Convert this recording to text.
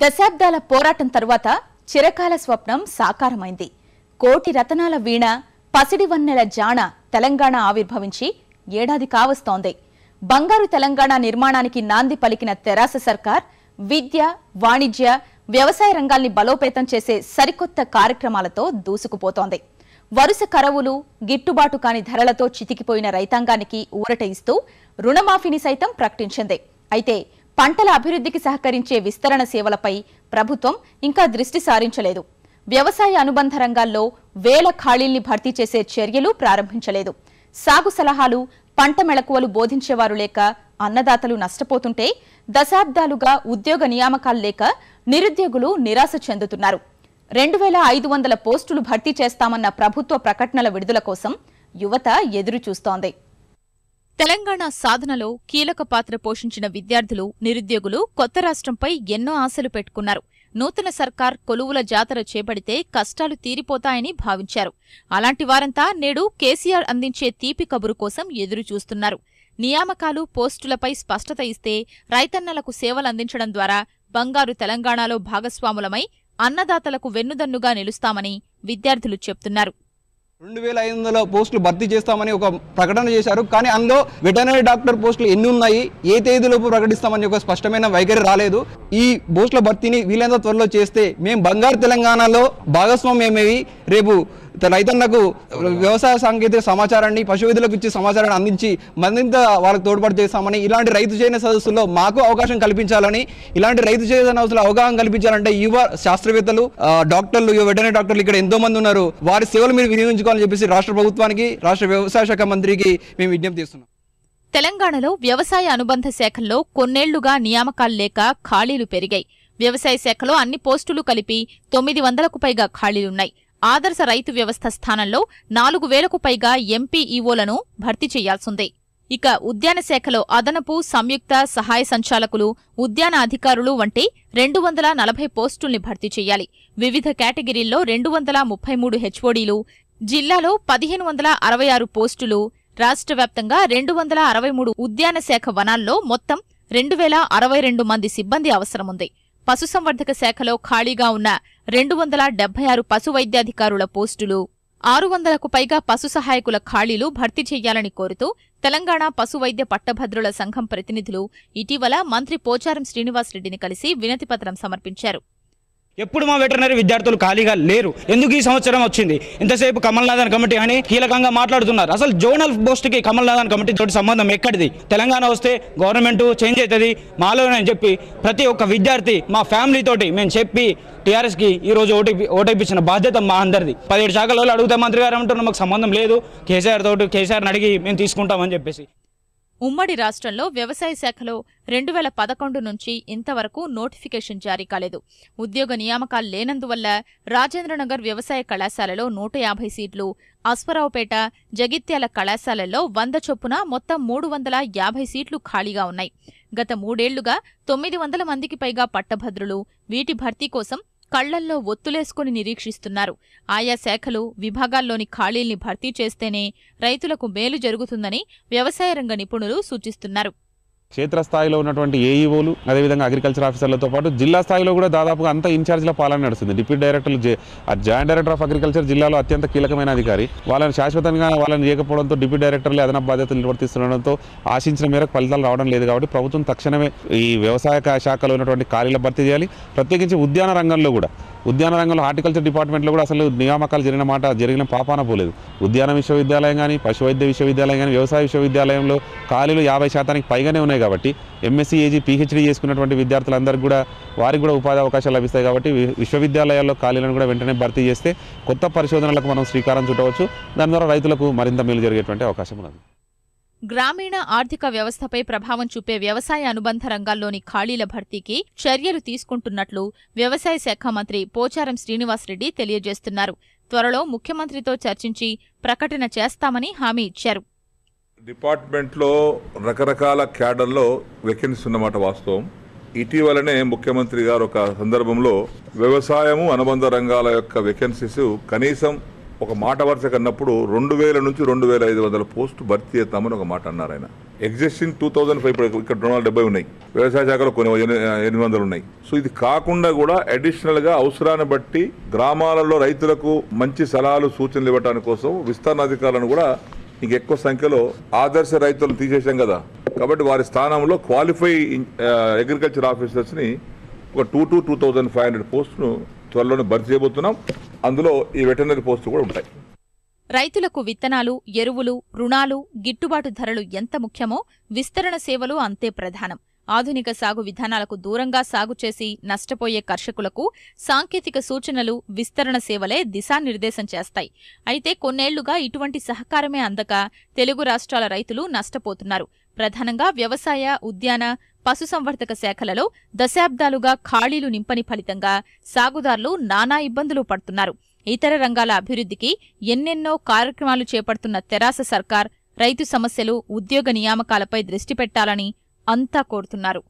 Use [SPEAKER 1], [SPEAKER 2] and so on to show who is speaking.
[SPEAKER 1] దశాబ్దాల పోరాటం తరువాత చిరకాల స్వప్నం సాకారమైంది కోటి రతనాల వీణ పసిడి వన్నెల జాణ తెలంగాణ ఆవిర్భవించి ఏడాది కావస్తోంది బంగారు తెలంగాణ నిర్మాణానికి నాంది పలికిన తెరాస సర్కార్ విద్య వాణిజ్య వ్యవసాయ రంగాల్ని బలోపేతం చేసే సరికొత్త కార్యక్రమాలతో దూసుకుపోతోంది వరుస కరవులు గిట్టుబాటు కాని ధరలతో చితికిపోయిన రైతాంగానికి ఊరట ఇస్తూ రుణమాఫీని సైతం ప్రకటించింది అయితే పంటల అభివృద్ధికి సహకరించే విస్తరణ సేవలపై ప్రభుత్వం ఇంకా దృష్టి సారించలేదు వ్యవసాయ అనుబంధ రంగాల్లో వేల ఖాళీల్ని భర్తీ చేసే చర్యలు ప్రారంభించలేదు సాగు సలహాలు పంట మెళకువలు బోధించేవారు లేక అన్నదాతలు నష్టపోతుంటే దశాబ్దాలుగా ఉద్యోగ నియామకాలు లేక నిరుద్యోగులు నిరాశ చెందుతున్నారు రెండు వేల ఐదు వందల పోస్టులు భర్తీ చేస్తామన్న ప్రభుత్వ ప్రకటనల విడుదల కోసం యువత ఎదురు చూస్తోంది తెలంగాణ సాధనలో కీలక పాత్ర పోషించిన విద్యార్థులు నిరుద్యోగులు కొత్త రాష్ట్రంపై ఎన్నో ఆశలు పెట్టుకున్నారు నూతన సర్కార్ కొలువుల జాతర చేపడితే కష్టాలు తీరిపోతాయని భావించారు అలాంటి వారంతా నేడు కేసీఆర్ అందించే తీపి కబురు కోసం ఎదురు చూస్తున్నారు నియామకాలు పోస్టులపై స్పష్టత ఇస్తే రైతన్నలకు సేవలందించడం ద్వారా బంగారు తెలంగాణలో భాగస్వాములమై అన్నదాతలకు వెన్నుదన్నుగా నిలుస్తామని విద్యార్థులు చెప్తున్నారు
[SPEAKER 2] రెండు వేల ఐదు వందల పోస్టులు భర్తీ చేస్తామని ఒక ప్రకటన చేశారు కానీ అందులో వెటర్నరీ డాక్టర్ పోస్టులు ఎన్ని ఉన్నాయి ఏ తేదీలోపు ప్రకటిస్తామని ఒక స్పష్టమైన వైఖరి రాలేదు ఈ పోస్టుల భర్తీని వీలైనంత త్వరలో చేస్తే మేము బంగారు తెలంగాణలో భాగస్వామ్యమేవి రేపు రైతన్నకు వ్యవసాయ సాంకేతిక సమాచారాన్ని పశు విధులకు ఇచ్చే సమాచారాన్ని అందించి మరింత వాళ్ళకు తోడ్పాటు చేస్తామని ఇలాంటి రైతు చేయని సదస్సులో మాకు అవకాశం కల్పించాలని ఇలాంటి రైతు చేయని సదస్సులో అవగాహన కల్పించాలంటే యువ శాస్త్రవేత్తలు డాక్టర్లు యువ వెటనరీ డాక్టర్లు ఇక్కడ ఎంతో మంది ఉన్నారు వారి సేవలు మీరు వినియోగించుకోవాలని చెప్పేసి రాష్ట్ర ప్రభుత్వానికి రాష్ట్ర వ్యవసాయ శాఖ మంత్రికి మేము విజ్ఞప్తి చేస్తున్నాం
[SPEAKER 1] తెలంగాణలో వ్యవసాయ అనుబంధ శాఖల్లో కొన్నేళ్లుగా నియామకాలు లేక ఖాళీలు పెరిగాయి వ్యవసాయ శాఖలో అన్ని పోస్టులు కలిపి తొమ్మిది వందలకు పైగా ఖాళీలున్నాయి ఆదర్శ రైతు వ్యవస్థ స్థానంలో నాలుగు వేలకు పైగా ఎంపీఈఓలను భర్తీ చేయాల్సిందే ఇక ఉద్యాన శాఖలో అదనపు సంయుక్త సహాయ సంచాలకులు ఉద్యాన అధికారులు వంటి రెండు వందల నలభై పోస్టుల్ని భర్తీ చేయాలి వివిధ కేటగిరీల్లో రెండు వందల ముప్పై మూడు హెచ్ఓడీలు జిల్లాలో పదిహేను వందల అరవై ఆరు పోస్టులు రాష్ట్ర వ్యాప్తంగా రెండు వందల అరవై మూడు ఉద్యాన శాఖ వనాల్లో మొత్తం రెండు వేల అరవై రెండు మంది సిబ్బంది అవసరముంది పశుసంవర్ధక శాఖలో ఖాళీగా ఉన్న రెండు వందల డెబ్బై ఆరు పశు వైద్యాధికారుల పోస్టులు ఆరు వందలకు పైగా పశు సహాయకుల ఖాళీలు భర్తీ చేయాలని కోరుతూ తెలంగాణ పశు వైద్య పట్టభద్రుల సంఘం ప్రతినిధులు ఇటీవల మంత్రి పోచారం శ్రీనివాసరెడ్డిని కలిసి వినతిపత్రం సమర్పించారు
[SPEAKER 2] ఎప్పుడు మా వెటర్నరీ విద్యార్థులు ఖాళీగా లేరు ఎందుకు ఈ సంవత్సరం వచ్చింది ఇంతసేపు కమల్నాథన్ కమిటీ అని కీలకంగా మాట్లాడుతున్నారు అసలు జోనల్ పోస్ట్కి కమల్నాథన్ కమిటీ తోటి సంబంధం ఎక్కడిది తెలంగాణ వస్తే గవర్నమెంట్ చేంజ్ అవుతుంది మాలోనే అని చెప్పి ప్రతి ఒక్క విద్యార్థి మా ఫ్యామిలీతోటి మేము చెప్పి టీఆర్ఎస్కి రోజు ఓటేపి ఓటేపించిన బాధ్యత మా అందరిది పదిహేడు శాఖలలో అడుగుతా మంత్రి గారు అంటున్నారు మాకు సంబంధం లేదు కేసీఆర్ తోటి కేసీఆర్ అడిగి మేము తీసుకుంటామని చెప్పేసి
[SPEAKER 1] ఉమ్మడి రాష్ట్రంలో వ్యవసాయ శాఖలో రెండు వేల పదకొండు నుంచి ఇంతవరకు నోటిఫికేషన్ జారీ కాలేదు ఉద్యోగ నియామకాలు లేనందువల్ల రాజేంద్రనగర్ వ్యవసాయ కళాశాలలో నూట యాభై సీట్లు అశ్వరావుపేట జగిత్యాల కళాశాలల్లో వంద చొప్పున మొత్తం మూడు వందల యాభై సీట్లు ఖాళీగా ఉన్నాయి గత మూడేళ్లుగా తొమ్మిది వందల మందికి పైగా పట్టభద్రులు వీటి భర్తీ కోసం కళ్లల్లో ఒత్తులేసుకుని నిరీక్షిస్తున్నారు ఆయా శాఖలు విభాగాల్లోని ఖాళీల్ని భర్తీ చేస్తేనే రైతులకు మేలు జరుగుతుందని వ్యవసాయ రంగ నిపుణులు సూచిస్తున్నారు
[SPEAKER 3] క్షేత్రస్థాయిలో ఉన్నటువంటి ఏఈఓలు e అదేవిధంగా అగ్రికల్చర్ ఆఫీసర్లతో పాటు జిల్లా స్థాయిలో కూడా దాదాపుగా అంత ఇన్ఛార్జ్ల పాలన నడుస్తుంది డిప్యూటీ డైరెక్టర్లు జాయింట్ డైరెక్టర్ ఆఫ్ అగ్రికల్చర్ జిల్లాలో అత్యంత కీలకమైన అధికారి వాళ్ళని శాశ్వతంగా వాళ్ళని చేయకపోవడంతో డిప్యూటీ డైరెక్టర్లు అదనపు బాధ్యతలు నిర్వర్తిస్తుండడంతో ఆశించిన మేరకు ఫలితాలు రావడం లేదు కాబట్టి ప్రభుత్వం తక్షణమే ఈ వ్యవసాయ శాఖలో ఉన్నటువంటి ఖాళీల భర్తీ చేయాలి ప్రత్యేకించి ఉద్యాన రంగంలో కూడా ఉద్యాన రంగంలో హార్టికల్చర్ డిపార్ట్మెంట్లో కూడా అసలు నియామకాలు జరిగిన మాట జరిగిన పాపాన పోలేదు ఉద్యాన విశ్వవిద్యాలయం కానీ పశువైద్య విశ్వవిద్యాలయం కానీ వ్యవసాయ విశ్వవిద్యాలయంలో ఖాళీలు యాభై శాతానికి పైగానే ఉన్నాయి కాబట్టి ఎంఎస్సీ ఏజీ పీహెచ్డీ చేసుకున్నటువంటి విద్యార్థులందరికీ కూడా వారికి కూడా ఉపాధి అవకాశాలు లభిస్తాయి కాబట్టి విశ్వవిద్యాలయాల్లో ఖాళీలను కూడా వెంటనే భర్తీ చేస్తే కొత్త పరిశోధనలకు మనం శ్రీకారం చుట్టవచ్చు దాని ద్వారా రైతులకు మరింత మేలు జరిగేటువంటి అవకాశం ఉన్నది
[SPEAKER 1] గ్రామీణ ఆర్థిక వ్యవస్థపై ప్రభావం చూపే వ్యవసాయ అనుబంధ రంగాల్లోని ఖాళీల భర్తీకి చర్యలు తీసుకుంటున్నట్లు వ్యవసాయ శాఖ మంత్రి పోచారం శ్రీనివాసరెడ్డి తెలియజేస్తున్నారు త్వరలో ముఖ్యమంత్రితో చర్చించి ప్రకటన చేస్తామని హామీ ఇచ్చారు
[SPEAKER 4] డిపార్ట్మెంట్లో రకరకాల క్యాడర్లో వెకెన్సీ ఉన్నమాట వాస్తవం ఇటీవలనే ముఖ్యమంత్రి గారు ఒక సందర్భంలో వ్యవసాయము అనుబంధ రంగాల యొక్క వెకెన్సీస్ కనీసం ఒక మాట వరుస కన్నప్పుడు రెండు వేల నుంచి రెండు వేల ఐదు వందల పోస్టు భర్తీ చేస్తామని ఒక మాట అన్నారు ఆయన ఎగ్జిస్టింగ్ టూ థౌజండ్ ఫైవ్ ఇక్కడ రెండు వందల డెబ్బై ఉన్నాయి వ్యవసాయ శాఖలో కొన్ని ఎనిమిది వందలు ఉన్నాయి సో ఇది కాకుండా కూడా అడిషనల్గా అవసరాన్ని బట్టి గ్రామాలలో రైతులకు మంచి సలహాలు సూచనలు ఇవ్వడానికి కోసం విస్తరణ అధికారులను కూడా ఇంక ఎక్కువ సంఖ్యలో ఆదర్శ రైతులను తీసేసాం కదా కాబట్టి వారి స్థానంలో క్వాలిఫై అగ్రికల్చర్ ఆఫీసర్స్ని ఒక two two two thousand five hundred పోస్టును త్వరలోనే భర్తీ చేయబోతున్నాం అందులో ఈ వెటనరీ పోస్టు కూడా ఉంటాయి
[SPEAKER 1] రైతులకు విత్తనాలు ఎరువులు రుణాలు గిట్టుబాటు ధరలు ఎంత ముఖ్యమో విస్తరణ సేవలు అంతే ప్రధానం ఆధునిక సాగు విధానాలకు దూరంగా సాగు చేసి నష్టపోయే కర్షకులకు సాంకేతిక సూచనలు విస్తరణ సేవలే దిశానిర్దేశం చేస్తాయి అయితే కొన్నేళ్లుగా ఇటువంటి సహకారమే అందక తెలుగు రాష్ట్రాల రైతులు నష్టపోతున్నారు ప్రధానంగా వ్యవసాయ ఉద్యాన పశుసంవర్ధక శాఖలలో దశాబ్దాలుగా ఖాళీలు నింపని ఫలితంగా సాగుదారులు నానా ఇబ్బందులు పడుతున్నారు ఇతర రంగాల అభివృద్ధికి ఎన్నెన్నో కార్యక్రమాలు చేపడుతున్న తెరాస సర్కార్ రైతు సమస్యలు ఉద్యోగ నియామకాలపై దృష్టి పెట్టాలని అంతా కోరుతున్నారు